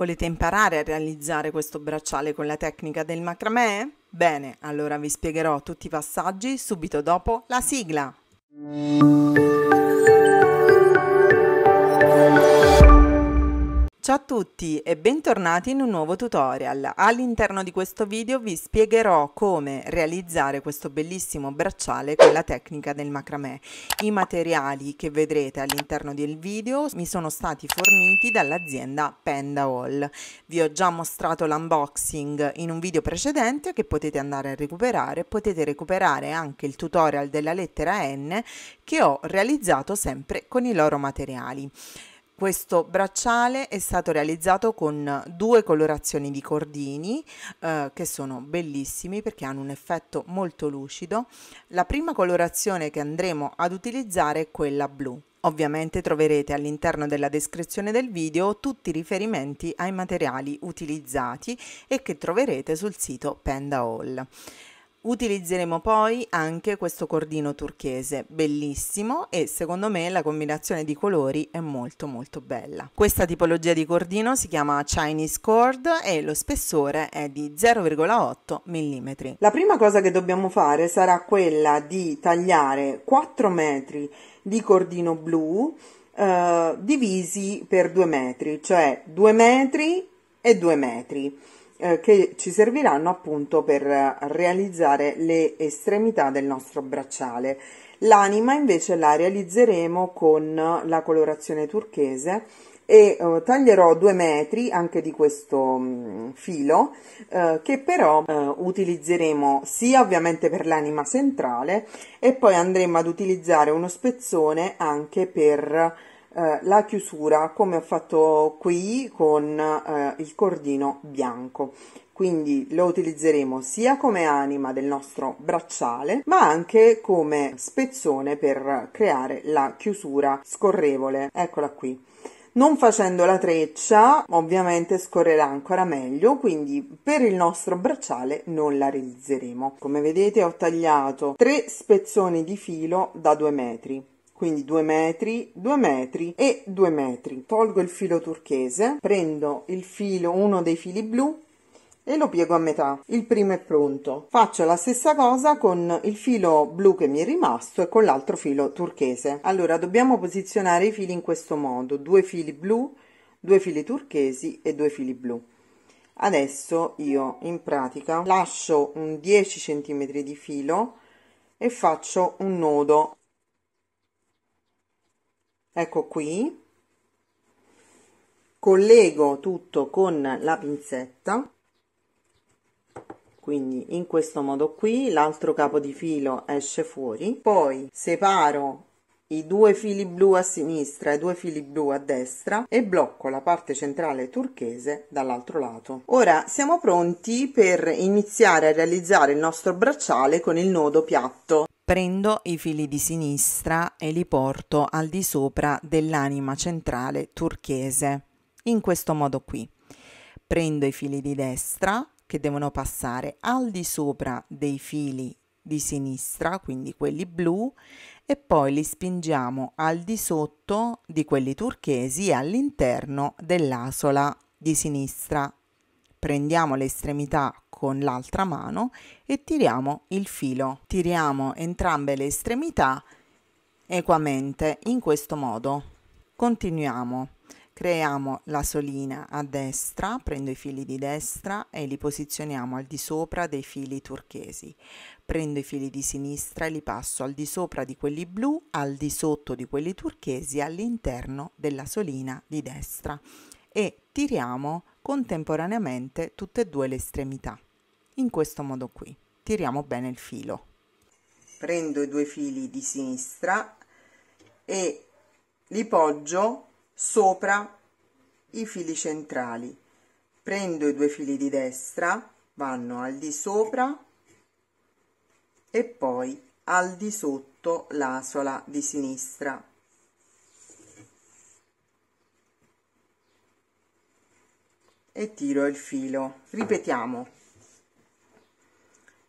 Volete imparare a realizzare questo bracciale con la tecnica del macramè? Bene, allora vi spiegherò tutti i passaggi subito dopo la sigla. Ciao a tutti e bentornati in un nuovo tutorial. All'interno di questo video vi spiegherò come realizzare questo bellissimo bracciale con la tecnica del macramè. I materiali che vedrete all'interno del video mi sono stati forniti dall'azienda Pendaol. Vi ho già mostrato l'unboxing in un video precedente che potete andare a recuperare. Potete recuperare anche il tutorial della lettera N che ho realizzato sempre con i loro materiali. Questo bracciale è stato realizzato con due colorazioni di cordini eh, che sono bellissimi perché hanno un effetto molto lucido. La prima colorazione che andremo ad utilizzare è quella blu. Ovviamente troverete all'interno della descrizione del video tutti i riferimenti ai materiali utilizzati e che troverete sul sito Panda Hall. Utilizzeremo poi anche questo cordino turchese, bellissimo e secondo me la combinazione di colori è molto molto bella. Questa tipologia di cordino si chiama Chinese cord e lo spessore è di 0,8 mm. La prima cosa che dobbiamo fare sarà quella di tagliare 4 metri di cordino blu eh, divisi per 2 metri, cioè 2 metri e 2 metri. Eh, che ci serviranno appunto per eh, realizzare le estremità del nostro bracciale. L'anima invece la realizzeremo con la colorazione turchese e eh, taglierò due metri anche di questo mh, mm, filo eh, che però eh, utilizzeremo sia ovviamente per l'anima centrale e poi andremo ad utilizzare uno spezzone anche per eh, la chiusura come ho fatto qui con eh, il cordino bianco quindi lo utilizzeremo sia come anima del nostro bracciale ma anche come spezzone per creare la chiusura scorrevole eccola qui non facendo la treccia ovviamente scorrerà ancora meglio quindi per il nostro bracciale non la realizzeremo come vedete ho tagliato tre spezzoni di filo da due metri quindi 2 metri, 2 metri e 2 metri. Tolgo il filo turchese, prendo il filo, uno dei fili blu e lo piego a metà. Il primo è pronto. Faccio la stessa cosa con il filo blu che mi è rimasto e con l'altro filo turchese. Allora dobbiamo posizionare i fili in questo modo, due fili blu, due fili turchesi e due fili blu. Adesso io in pratica lascio un 10 cm di filo e faccio un nodo ecco qui, collego tutto con la pinzetta, quindi in questo modo qui l'altro capo di filo esce fuori, poi separo i due fili blu a sinistra e due fili blu a destra e blocco la parte centrale turchese dall'altro lato. Ora siamo pronti per iniziare a realizzare il nostro bracciale con il nodo piatto. Prendo i fili di sinistra e li porto al di sopra dell'anima centrale turchese, in questo modo qui. Prendo i fili di destra che devono passare al di sopra dei fili di sinistra, quindi quelli blu, e poi li spingiamo al di sotto di quelli turchesi all'interno dell'asola di sinistra prendiamo le estremità con l'altra mano e tiriamo il filo. Tiriamo entrambe le estremità equamente in questo modo. Continuiamo. Creiamo la solina a destra, prendo i fili di destra e li posizioniamo al di sopra dei fili turchesi. Prendo i fili di sinistra e li passo al di sopra di quelli blu, al di sotto di quelli turchesi, all'interno della solina di destra e tiriamo contemporaneamente tutte e due le estremità. In questo modo qui. Tiriamo bene il filo. Prendo i due fili di sinistra e li poggio sopra i fili centrali. Prendo i due fili di destra, vanno al di sopra e poi al di sotto l'asola di sinistra e tiro il filo ripetiamo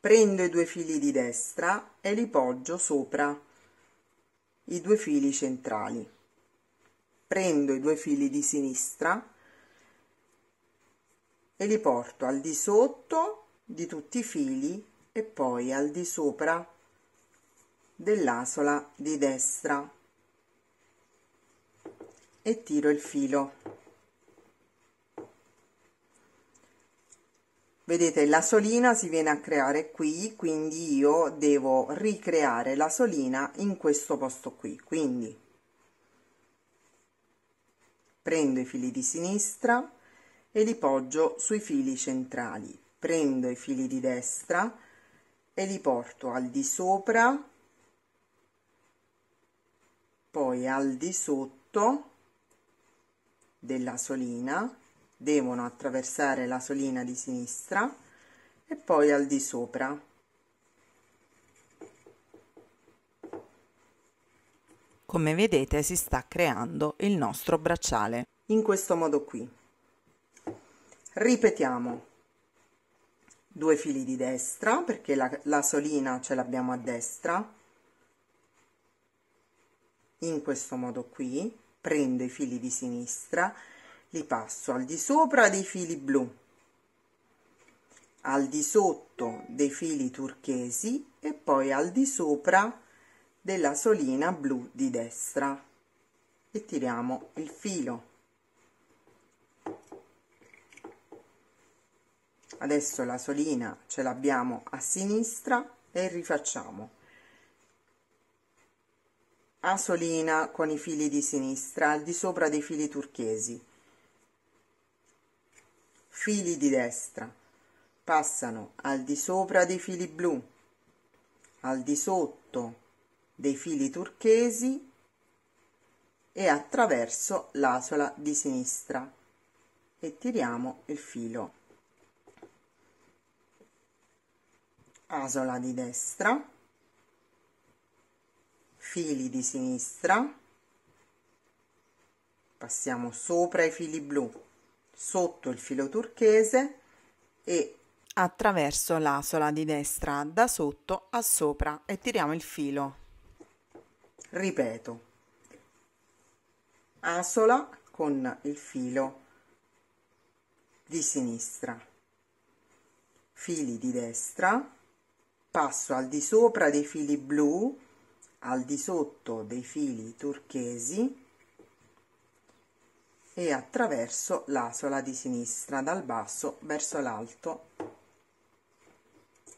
prendo i due fili di destra e li poggio sopra i due fili centrali prendo i due fili di sinistra e li porto al di sotto di tutti i fili e poi al di sopra dell'asola di destra e tiro il filo vedete la solina si viene a creare qui quindi io devo ricreare la solina in questo posto qui quindi prendo i fili di sinistra e li poggio sui fili centrali prendo i fili di destra e li porto al di sopra poi al di sotto della solina devono attraversare la solina di sinistra e poi al di sopra come vedete si sta creando il nostro bracciale in questo modo qui ripetiamo due fili di destra perché la, la solina ce l'abbiamo a destra in questo modo qui prendo i fili di sinistra li passo al di sopra dei fili blu, al di sotto dei fili turchesi e poi al di sopra della solina blu di destra e tiriamo il filo. Adesso la solina ce l'abbiamo a sinistra e rifacciamo a solina con i fili di sinistra al di sopra dei fili turchesi fili di destra, passano al di sopra dei fili blu, al di sotto dei fili turchesi e attraverso l'asola di sinistra e tiriamo il filo. Asola di destra, fili di sinistra, passiamo sopra i fili blu sotto il filo turchese e attraverso l'asola di destra da sotto a sopra e tiriamo il filo ripeto asola con il filo di sinistra fili di destra passo al di sopra dei fili blu al di sotto dei fili turchesi e attraverso l'asola di sinistra dal basso verso l'alto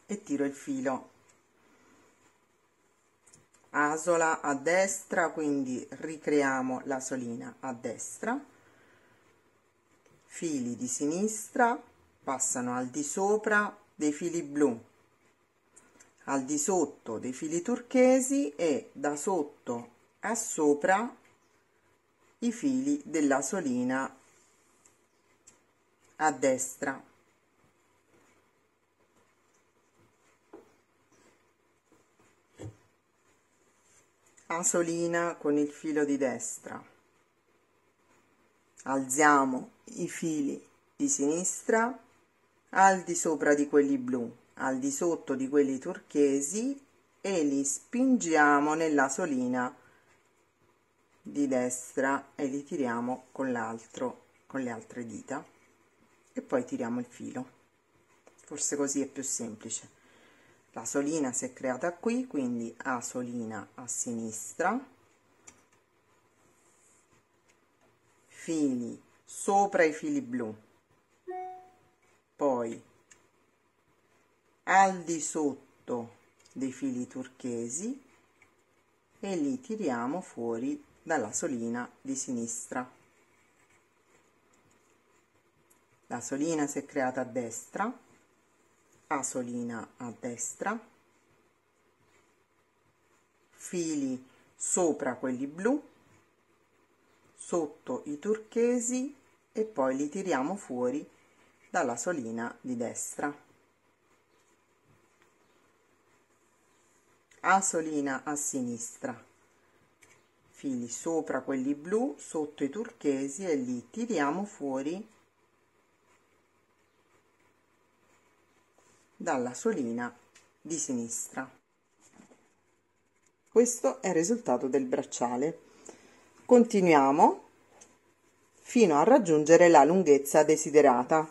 e tiro il filo asola a destra quindi ricreiamo la solina a destra fili di sinistra passano al di sopra dei fili blu al di sotto dei fili turchesi e da sotto a sopra i fili della solina a destra a solina con il filo di destra alziamo i fili di sinistra al di sopra di quelli blu al di sotto di quelli turchesi e li spingiamo nella solina di destra e li tiriamo con l'altro con le altre dita e poi tiriamo il filo forse così è più semplice la solina si è creata qui quindi a solina a sinistra fili sopra i fili blu poi al di sotto dei fili turchesi e li tiriamo fuori dalla solina di sinistra. La solina si è creata a destra, a solina a destra, fili sopra quelli blu, sotto i turchesi e poi li tiriamo fuori dalla solina di destra. A solina a sinistra fili sopra quelli blu sotto i turchesi e li tiriamo fuori dalla solina di sinistra questo è il risultato del bracciale continuiamo fino a raggiungere la lunghezza desiderata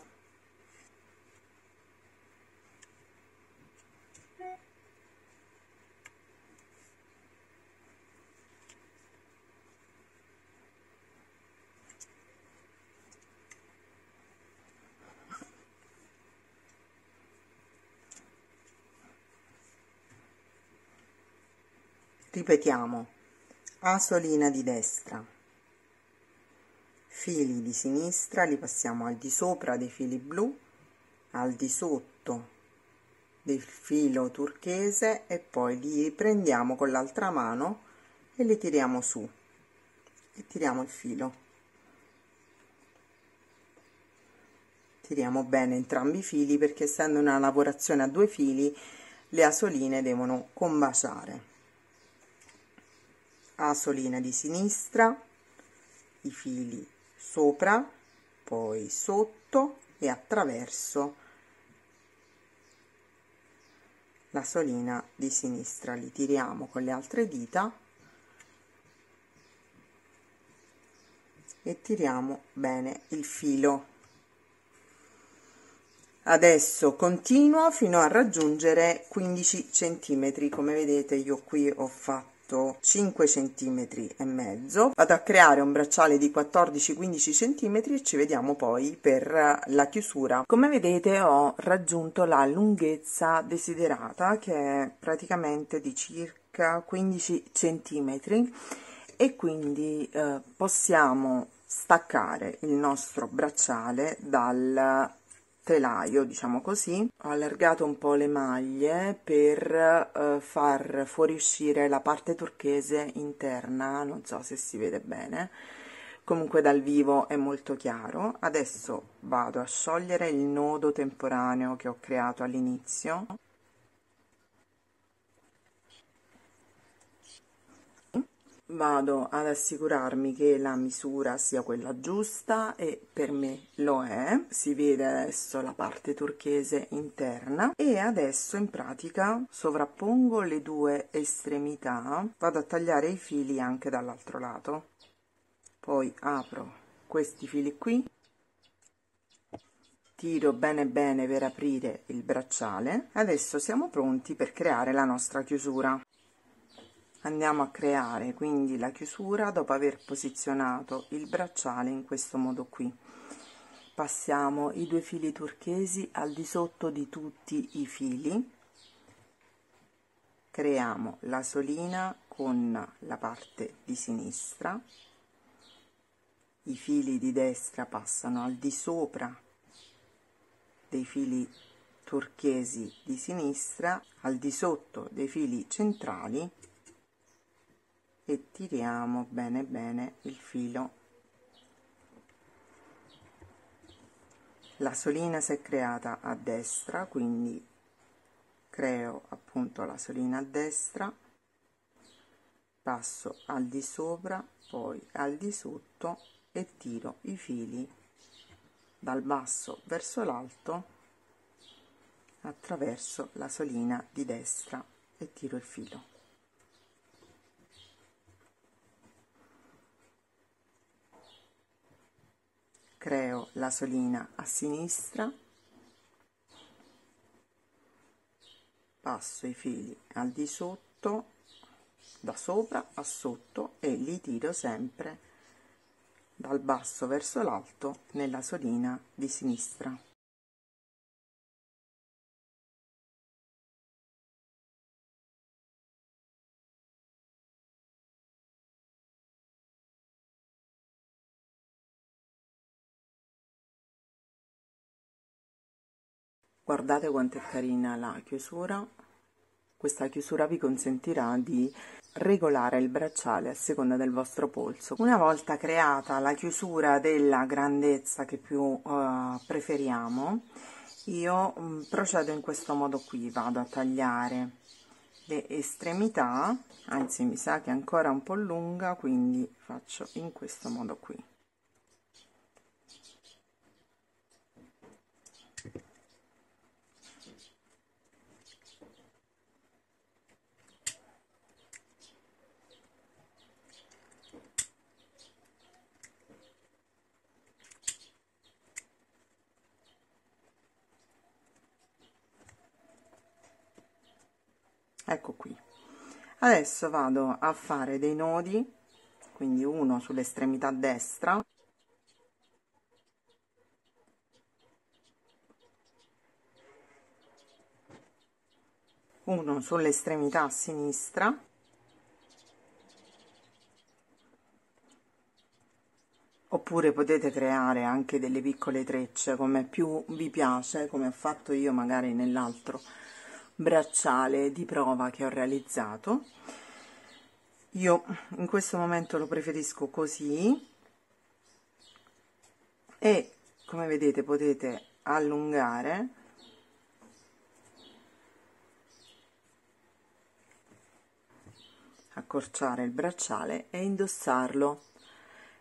Ripetiamo. Asolina di destra. Fili di sinistra, li passiamo al di sopra dei fili blu, al di sotto del filo turchese e poi li prendiamo con l'altra mano e li tiriamo su e tiriamo il filo. Tiriamo bene entrambi i fili perché essendo una lavorazione a due fili le asoline devono combaciare asolina di sinistra i fili sopra poi sotto e attraverso la solina di sinistra li tiriamo con le altre dita e tiriamo bene il filo adesso continuo fino a raggiungere 15 centimetri come vedete io qui ho fatto alto 5 cm e mezzo vado a creare un bracciale di 14-15 cm e ci vediamo poi per la chiusura come vedete ho raggiunto la lunghezza desiderata che è praticamente di circa 15 cm e quindi eh, possiamo staccare il nostro bracciale dal telaio, diciamo così, ho allargato un po' le maglie per eh, far fuoriuscire la parte turchese interna, non so se si vede bene, comunque dal vivo è molto chiaro. Adesso vado a sciogliere il nodo temporaneo che ho creato all'inizio vado ad assicurarmi che la misura sia quella giusta e per me lo è si vede adesso la parte turchese interna e adesso in pratica sovrappongo le due estremità vado a tagliare i fili anche dall'altro lato poi apro questi fili qui tiro bene bene per aprire il bracciale adesso siamo pronti per creare la nostra chiusura andiamo a creare quindi la chiusura dopo aver posizionato il bracciale in questo modo qui passiamo i due fili turchesi al di sotto di tutti i fili creiamo la solina con la parte di sinistra i fili di destra passano al di sopra dei fili turchesi di sinistra al di sotto dei fili centrali e tiriamo bene bene il filo la solina si è creata a destra quindi creo appunto la solina a destra passo al di sopra poi al di sotto e tiro i fili dal basso verso l'alto attraverso la solina di destra e tiro il filo creo la solina a sinistra, passo i fili al di sotto, da sopra a sotto e li tiro sempre dal basso verso l'alto nella solina di sinistra. guardate quanto è carina la chiusura questa chiusura vi consentirà di regolare il bracciale a seconda del vostro polso una volta creata la chiusura della grandezza che più uh, preferiamo io mm, procedo in questo modo qui vado a tagliare le estremità anzi mi sa che è ancora un po' lunga quindi faccio in questo modo qui adesso vado a fare dei nodi quindi uno sull'estremità destra uno sull'estremità sinistra oppure potete creare anche delle piccole trecce come più vi piace come ho fatto io magari nell'altro bracciale di prova che ho realizzato io in questo momento lo preferisco così e come vedete potete allungare accorciare il bracciale e indossarlo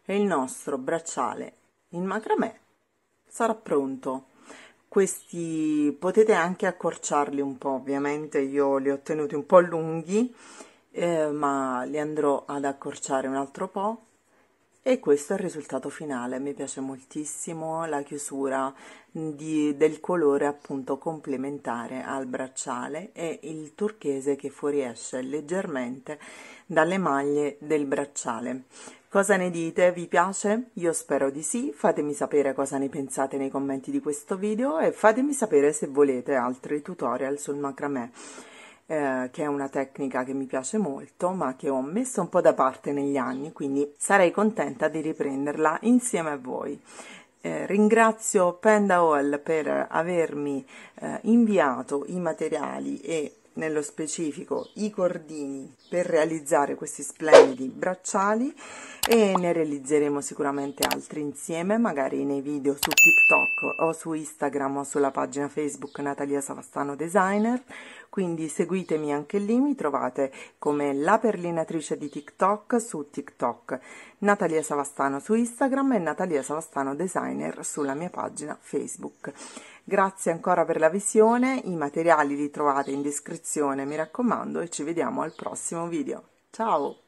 e il nostro bracciale in macramè sarà pronto questi potete anche accorciarli un po' ovviamente io li ho tenuti un po' lunghi eh, ma li andrò ad accorciare un altro po' e questo è il risultato finale mi piace moltissimo la chiusura di, del colore appunto complementare al bracciale e il turchese che fuoriesce leggermente dalle maglie del bracciale Cosa ne dite? Vi piace? Io spero di sì, fatemi sapere cosa ne pensate nei commenti di questo video e fatemi sapere se volete altri tutorial sul macramè, eh, che è una tecnica che mi piace molto ma che ho messo un po' da parte negli anni, quindi sarei contenta di riprenderla insieme a voi. Eh, ringrazio Penda Hall per avermi eh, inviato i materiali e nello specifico i cordini per realizzare questi splendidi bracciali e ne realizzeremo sicuramente altri insieme magari nei video su TikTok o su Instagram o sulla pagina Facebook Natalia Savastano Designer quindi seguitemi anche lì, mi trovate come la perlinatrice di TikTok su TikTok, Natalia Savastano su Instagram e Natalia Savastano Designer sulla mia pagina Facebook. Grazie ancora per la visione, i materiali li trovate in descrizione, mi raccomando, e ci vediamo al prossimo video. Ciao!